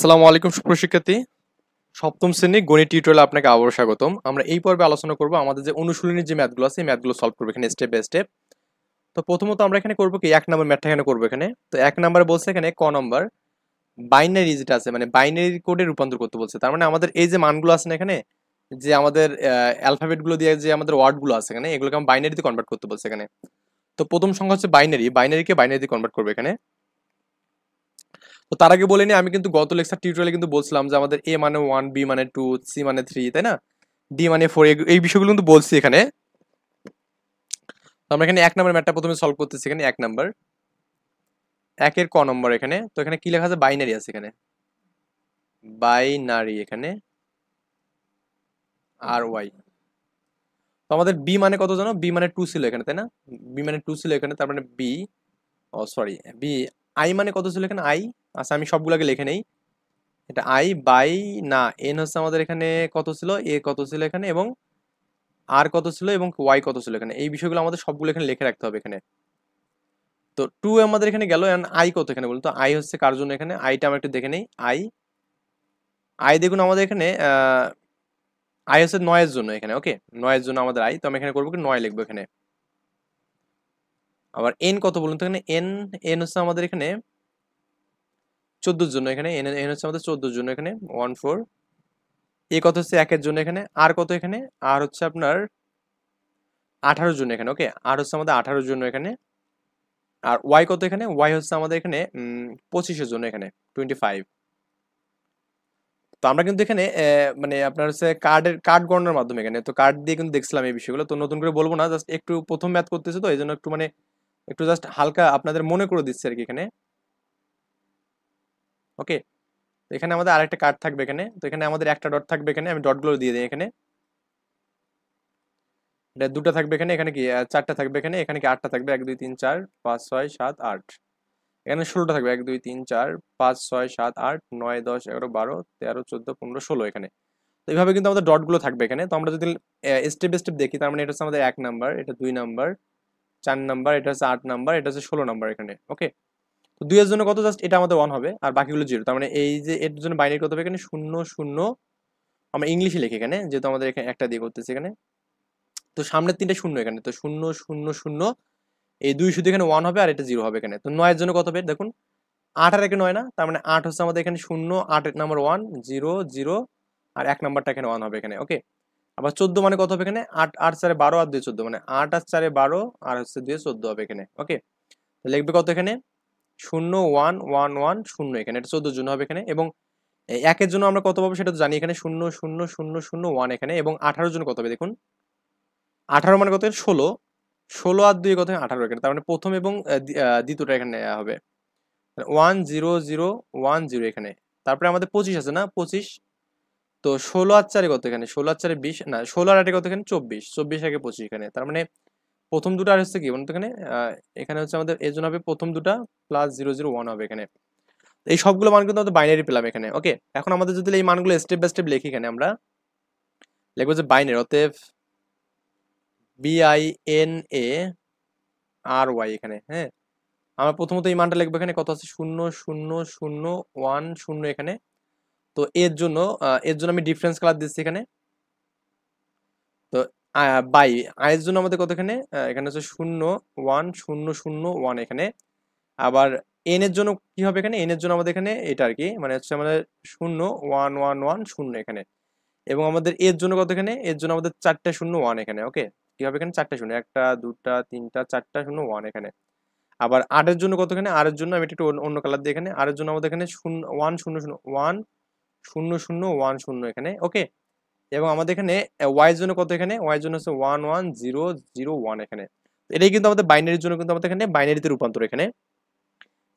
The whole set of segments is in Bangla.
আসসালামু আলাইকুম সুপ্রশিক্ষার্থী সপ্তম শ্রেণী গণিত টিউটোরিয়ালে আপনাকে আবারও স্বাগতম আমরা এই পর্বে আলোচনা করব আমাদের যে অনুশীলনীর যে ম্যাথগুলো আছে এই ম্যাথগুলো সলভ করবো এখানে স্টেপ বাই স্টেপ তো প্রথমত আমরা এখানে করবো কি এক নম্বর ম্যাথটা এখানে করবো এখানে তো এক নম্বর বলছে এখানে ক নম্বর বাইনারি যেটা আছে মানে বাইনারি কোডে রূপান্তর করতে বলছে তার মানে আমাদের এই যে মানগুলো আছে না এখানে যে আমাদের অ্যালফাবেটগুলো দিয়ে যে আমাদের ওয়ার্ডগুলো আছে এখানে এগুলোকে আমরা বাইনারিতে কনভার্ট করতে বলছে এখানে তো প্রথম সংখ্যা হচ্ছে বাইনারি বাইনারিকে বাইনারিতে কনভার্ট করবে এখানে তো তার আগে বলে নিই আমি কিন্তু গত লেকচার টিউটোরিয়ালে কিন্তু বলছিলাম যে আমাদের এ মানে ওয়ান বি মানে টু সি মানে থ্রি তাই না ডি মানে ফোর এই বিষয়গুলো কিন্তু বলছি এখানে আমরা এখানে এক নম্বর ম্যাটটা প্রথমে সলভ করতেছি এখানে এক নম্বর একের ক নম্বর এখানে তো এখানে কি লেখা আছে বাইনারি আছে এখানে বাইনারি এখানে আর ওয়াই তো আমাদের বি মানে কত জানো বি মানে টু ছিল এখানে তাই না বি মানে টু ছিল এখানে তার মানে বি ও সরি বি আই মানে কত ছিল এখানে আই আচ্ছা আমি সবগুলোকে লিখে নেই এটা আই বাই না এন হচ্ছে আমাদের এখানে কত ছিল এ কত ছিল এখানে এবং আর কত ছিল এবং ওয়াই কত ছিল এখানে এই বিষয়গুলো আমাদের সবগুলো এখানে লিখে রাখতে হবে এখানে তো টু আমাদের এখানে গেল এন আই কত এখানে বলুন তো আই হচ্ছে কার জন্য এখানে আইটা আমরা একটু দেখে নেই আই আই দেখুন আমাদের এখানে আই হচ্ছে নয়ের জন্য এখানে ওকে নয়ের জন্য আমাদের আই তো আমি এখানে করবো কি নয় লিখবো এখানে আবার এন কত বলুন তো এখানে এন এন হচ্ছে আমাদের এখানে চোদ্দোর জন্য এখানে এন এন হচ্ছে আমাদের চোদ্দ জন্য এখানে ওয়ান ফোর এ কত হচ্ছে একের জন্য এখানে আর কত এখানে আর হচ্ছে আপনার আঠারো জন্য এখানে ওকে আর হচ্ছে আমাদের আঠারো জন্য এখানে আর ওয়াই কত এখানে ওয়াই হচ্ছে আমাদের এখানে পঁচিশের জন্য এখানে টোয়েন্টি ফাইভ তো আমরা কিন্তু এখানে মানে আপনার হচ্ছে কার্ডের কার্ড গণনার মাধ্যমে এখানে তো কার্ড দিয়ে কিন্তু দেখছিলাম এই বিষয়গুলো তো নতুন করে বলবো না জাস্ট একটু প্রথম ম্যাথ করতেছে তো এই জন্য একটু মানে একটু জাস্ট হালকা আপনাদের মনে করে দিচ্ছে আর কি এখানে ওকে তো এখানে আমাদের আরেকটা কার্ড থাকবে এখানে তো এখানে আমাদের একটা ডট থাকবে এখানে আমি ডটগুলো দিয়ে দিই এখানে এটা দুটো থাকবে এখানে এখানে কি চারটা থাকবে এখানে এখানে কি আটটা থাকবে এক দুই তিন চার পাঁচ ছয় সাত আট এখানে ষোলোটা থাকবে এক দুই তিন চার পাঁচ ছয় সাত আট নয় দশ এগারো বারো তেরো চোদ্দো পনেরো ষোলো এখানে তো এইভাবে কিন্তু আমাদের ডটগুলো থাকবে এখানে তো আমরা যদি স্টেপ স্টেপ দেখি তার মানে এটা হচ্ছে আমাদের এক নাম্বার এটা দুই নাম্বার চার নাম্বার এটা হচ্ছে আট নাম্বার এটা হচ্ছে ষোলো নাম্বার এখানে ওকে তো দুই এর জন্য কত জাস্ট এটা আমাদের ওয়ান হবে আর বাকিগুলো জিরো তার মানে এই যে এর জন্য বাইনারি কত হবে এখানে শূন্য শূন্য আমরা ইংলিশে লিখে এখানে যেহেতু আমাদের এখানে একটা দিয়ে করতেছে এখানে তো সামনের তিনটা শূন্য এখানে তো শূন্য শূন্য শূন্য এই দুই শুধু এখানে ওয়ান হবে আর এটা জিরো হবে এখানে তো নয়ের জন্য কত হবে দেখুন আট আর একে নয় না তার মানে আট হচ্ছে আমাদের এখানে শূন্য আট নাম্বার ওয়ান জিরো জিরো আর এক নাম্বারটা এখানে ওয়ান হবে এখানে ওকে আবার চোদ্দ মানে কত হবে এখানে আট আট চারে বারো আর দুই চোদ্দ মানে আট আর চারে বারো আর হচ্ছে দুই চোদ্দ হবে এখানে ওকে লিখবে কত এখানে শূন্য ওয়ান ওয়ান ওয়ান শূন্য এখানে এটা চোদ্দোর জন্য হবে এখানে এবং একের জন্য আমরা কত পাবো সেটা তো জানি এখানে শূন্য শূন্য শূন্য শূন্য ওয়ান এখানে এবং আঠারোর জন্য কত হবে দেখুন আঠারো মানে কত ষোলো ষোলো আর দুই কত আঠারো এখানে তার মানে প্রথম এবং দ্বিতীয়টা এখানে হবে one zero zero one zero এখানে তারপরে আমাদের পঁচিশ আছে না পঁচিশ তো ষোলো আর চারে কত এখানে ষোলো আর চারে বিশ না ষোলো আর আটে কত এখানে চব্বিশ চব্বিশ আগে পঁচিশ এখানে তার মানে প্রথম দুটো আর হচ্ছে কি বলুন এখানে এখানে হচ্ছে আমাদের এর জন্য হবে প্রথম দুটা প্লাস জিরো জিরো ওয়ান হবে এখানে এই সবগুলো মান কিন্তু আমাদের বাইনারি পেলাম এখানে ওকে এখন আমাদের যদি এই মানগুলো স্টেপ বাই স্টেপ লিখি এখানে আমরা লেখব যে বাইনারি অতএব বিআই এন এ আর ওয়াই এখানে হ্যাঁ আমরা প্রথমত এই মানটা লিখবো এখানে কত আছে শূন্য শূন্য শূন্য ওয়ান শূন্য এখানে তো এর জন্য এর জন্য আমি ডিফারেন্স কালার দিচ্ছি এখানে বাই আয়ের জন্য আমাদের কতখানে এখানে হচ্ছে শূন্য ওয়ান শূন্য শূন্য ওয়ান এখানে আবার এন এর জন্য কি হবে এখানে এন এর জন্য আমাদের এখানে এটা আর কি মানে হচ্ছে আমাদের শূন্য ওয়ান ওয়ান ওয়ান শূন্য এখানে এবং আমাদের এর জন্য কত এখানে এর জন্য আমাদের চারটা শূন্য ওয়ান এখানে ওকে কি হবে এখানে চারটা শূন্য একটা দুটা তিনটা চারটা শূন্য ওয়ান এখানে আবার আটের জন্য কত এখানে আটের জন্য আমি একটু অন্য কালার দিয়ে এখানে আটের জন্য আমাদের এখানে শূন্য ওয়ান শূন্য শূন্য ওয়ান শূন্য শূন্য ওয়ান শূন্য এখানে ওকে এবং আমাদের এখানে ওয়াই জন্য কত এখানে ওয়াই জন্য হচ্ছে one one zero zero one এখানে এটাই কিন্তু আমাদের বাইনারির জন্য কিন্তু আমাদের এখানে বাইনারিতে রূপান্তর এখানে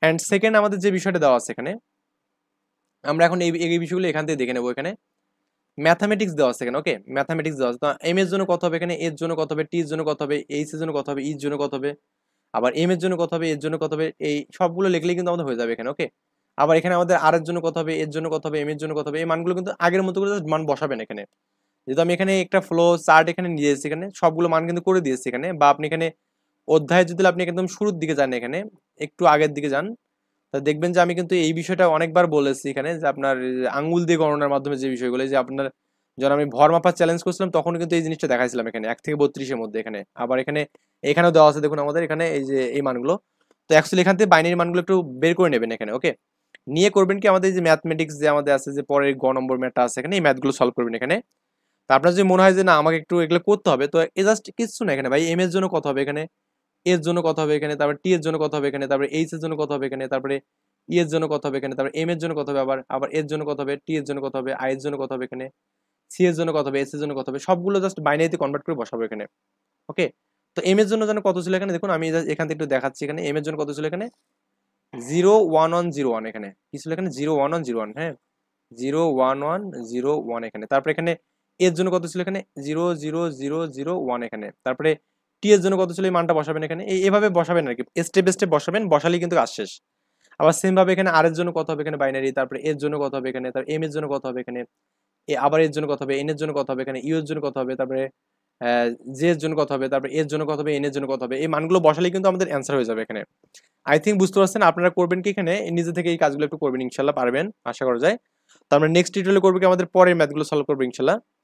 অ্যান্ড সেকেন্ড আমাদের যে বিষয়টা দেওয়া আছে এখানে আমরা এখন এই এই বিষয়গুলো এখান থেকে দেখে নেবো এখানে ম্যাথামেটিক্স দেওয়া আছে এখানে ওকে ম্যাথামেটিক্স দেওয়া আছে তো এম এর জন্য কত হবে এখানে এর জন্য কত হবে টির জন্য কত হবে এইচ এর জন্য কত হবে ইর e জন্য কত হবে আবার এম এর জন্য কত হবে এর জন্য কত হবে এই সবগুলো লিখলেই কিন্তু আমাদের হয়ে যাবে এখানে ওকে আবার এখানে আমাদের আর এর জন্য কত হবে এর জন্য কত হবে এম এর জন্য কত হবে এই মানগুলো কিন্তু আগের মতো করে মান বসাবেন এখানে যেহেতু আমি এখানে একটা ফ্লো চার্ট এখানে নিয়ে এসেছি এখানে সবগুলো মান কিন্তু করে দিয়েছি এখানে বা আপনি এখানে অধ্যায় যদি আপনি একদম শুরুর দিকে যান এখানে একটু আগের দিকে যান তা দেখবেন যে আমি কিন্তু এই বিষয়টা অনেকবার বলেছি এখানে যে আপনার আঙ্গুল দিয়ে গণনার মাধ্যমে যে বিষয়গুলো যে আপনার যখন আমি ভর মাপার চ্যালেঞ্জ করছিলাম তখন কিন্তু এই জিনিসটা দেখাইছিলাম এখানে এক থেকে বত্রিশের মধ্যে এখানে আবার এখানে এখানেও দেওয়া আছে দেখুন আমাদের এখানে এই যে এই মানগুলো তো অ্যাকচুয়ালি এখান থেকে বাইনারি মানগুলো একটু বের করে নেবেন এখানে ওকে নিয়ে করবেন কি আমাদের যে ম্যাথমেটিক্স যে আমাদের আছে যে পরের গ নম্বর ম্যাথটা আছে এখানে এই ম্যাথগুলো সলভ করবেন এখানে তো আপনার যদি মনে হয় যে না আমাকে একটু এগুলো করতে হবে তো এ জাস্ট কিচ্ছু না এখানে ভাই এম এর জন্য কত হবে এখানে এর জন্য কত হবে এখানে তারপরে টি এর জন্য কত হবে এখানে তারপরে এইচ এর জন্য কত হবে এখানে তারপরে ই এর জন্য কত হবে এখানে তারপরে এম এর জন্য কত হবে আবার আবার এর জন্য কত হবে টি এর জন্য কত হবে আই এর জন্য কত হবে এখানে সি এর জন্য কত হবে এস এর জন্য কত হবে সবগুলো জাস্ট বাইনারিতে কনভার্ট করে বসাবো এখানে ওকে তো এম এর জন্য যেন কত ছিল এখানে দেখুন আমি এখান থেকে একটু দেখাচ্ছি এখানে এম এর জন্য কত ছিল এখানে zero one one zero one এখানে কি ছিল এখানে zero one one zero one হ্যাঁ zero one one zero one এখানে তারপরে এখানে এর জন্য কত ছিল এখানে zero zero zero zero one এখানে তারপরে টি এর জন্য কত ছিল এই মানটা বসাবেন এখানে এইভাবে বসাবেন আর কি স্টেপ স্টেপ বসাবেন বসালেই কিন্তু কাজ শেষ আবার সেমভাবে এখানে আর এর জন্য কত হবে এখানে বাইনারি তারপরে এর জন্য কত হবে এখানে তারপর এম এর জন্য কত হবে এখানে আবার এর জন্য কত হবে এন এর জন্য কত হবে এখানে ইউ এর জন্য কত হবে তারপরে জে এর জন্য কত হবে তারপর এর জন্য কত হবে এন এর জন্য কত হবে এই মানগুলো বসালে কিন্তু আমাদের অ্যান্সার হয়ে যাবে এখানে আই থিঙ্ক বুঝতে পারছেন আপনারা করবেন কি এখানে নিজে থেকে এই কাজগুলো একটু করবেন ইনশাল্লাহ পারবেন আশা করা যায় তো আমরা নেক্সট টিউটোরিয়ালে করবো কি আমাদের পরের ম্যাথগুলো সলভ করবো ইনশাল্লাহ